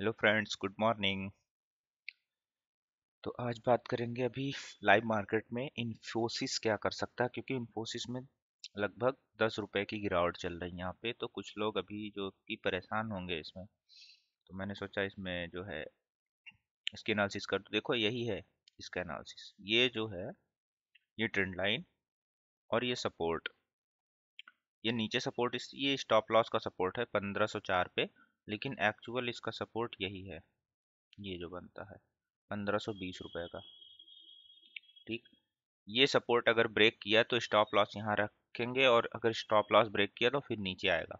hello friends good morning तो आज बात करेंगे अभी लाइव मार्केट में इन्फोसिस क्या कर सकता है क्योंकि इन्फोसिस में लगभग दस रुपये की गिरावट चल रही है यहाँ पे तो कुछ लोग अभी जो कि परेशान होंगे इसमें तो मैंने सोचा इसमें जो है इसकी एनालिसिस कर देखो यही है इसका एनालिसिस ये जो है ये ट्रेंड लाइन और ये सपोर्ट ये नीचे सपोर्ट इस ये स्टॉप लॉस का सपोर्ट है पंद्रह सौ चार पे लेकिन एक्चुअल इसका सपोर्ट यही है ये जो बनता है पंद्रह सौ बीस रुपये का ठीक ये सपोर्ट अगर ब्रेक किया तो स्टॉप लॉस यहाँ रखेंगे और अगर स्टॉप लॉस ब्रेक किया तो फिर नीचे आएगा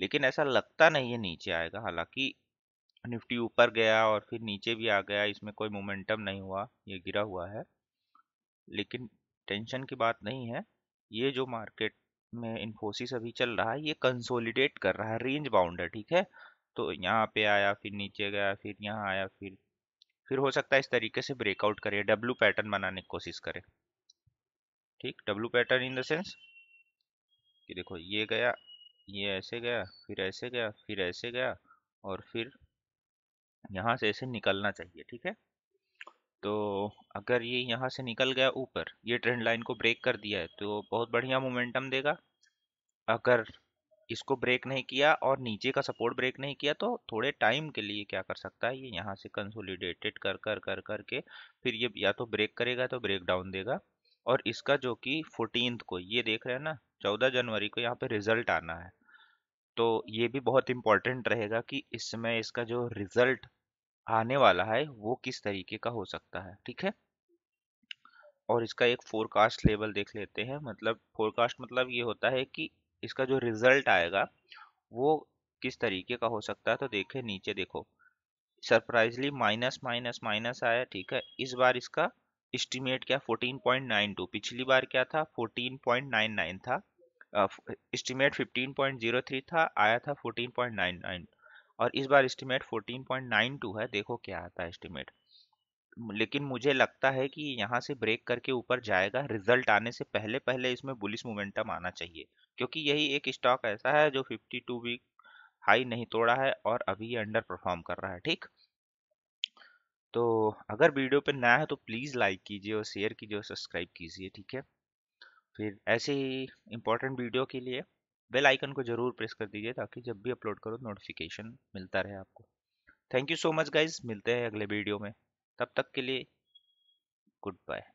लेकिन ऐसा लगता नहीं है नीचे आएगा हालांकि निफ्टी ऊपर गया और फिर नीचे भी आ गया इसमें कोई मोमेंटम नहीं हुआ ये गिरा हुआ है लेकिन टेंशन की बात नहीं है ये जो मार्केट में इन्फोसिस अभी चल रहा है ये कंसोलिडेट कर रहा है रेंज बाउंड है ठीक है तो यहाँ पे आया फिर नीचे गया फिर यहाँ आया फिर फिर हो सकता है इस तरीके से ब्रेकआउट करे डब्लू पैटर्न बनाने की कोशिश करे ठीक W pattern in the sense कि देखो ये गया ये ऐसे गया फिर ऐसे गया फिर ऐसे गया और फिर यहाँ से ऐसे निकलना चाहिए ठीक है तो अगर ये यहाँ से निकल गया ऊपर ये ट्रेंड लाइन को ब्रेक कर दिया है तो बहुत बढ़िया मोमेंटम देगा अगर इसको ब्रेक नहीं किया और नीचे का सपोर्ट ब्रेक नहीं किया तो थोड़े टाइम के लिए क्या कर सकता है ये यहाँ से कंसोलिडेटेड कर कर कर कर के फिर ये या तो ब्रेक करेगा तो ब्रेक डाउन देगा और इसका जो कि फोर्टीन को ये देख रहे हैं ना चौदह जनवरी को यहाँ पर रिजल्ट आना है तो ये भी बहुत इम्पॉर्टेंट रहेगा कि इसमें इसका जो रिजल्ट आने वाला है वो किस तरीके का हो सकता है ठीक है और इसका एक फोरकास्ट लेवल देख लेते हैं मतलब फोरकास्ट मतलब ये होता है कि इसका जो रिजल्ट आएगा वो किस तरीके का हो सकता है तो देखें नीचे देखो सरप्राइजली माइनस माइनस माइनस आया ठीक है इस बार इसका इस्टीमेट क्या 14.92 पिछली बार क्या था 14.99 था इस्टीमेट uh, 15.03 था आया था 14.99 और इस बार एस्टिमेट 14.92 है देखो क्या आता है एस्टिमेट लेकिन मुझे लगता है कि यहाँ से ब्रेक करके ऊपर जाएगा रिजल्ट आने से पहले पहले इसमें बुलिस मोमेंटम आना चाहिए क्योंकि यही एक स्टॉक ऐसा है जो 52 वीक हाई नहीं तोड़ा है और अभी अंडर परफॉर्म कर रहा है ठीक तो अगर वीडियो पे नया है तो प्लीज़ लाइक कीजिए और शेयर कीजिए और सब्सक्राइब कीजिए ठीक है फिर ऐसे ही इंपॉर्टेंट वीडियो के लिए बेल आइकन को जरूर प्रेस कर दीजिए ताकि जब भी अपलोड करो नोटिफिकेशन मिलता रहे आपको thank you so much guys मिलते हैं अगले वीडियो में तब तक के लिए गुड बाय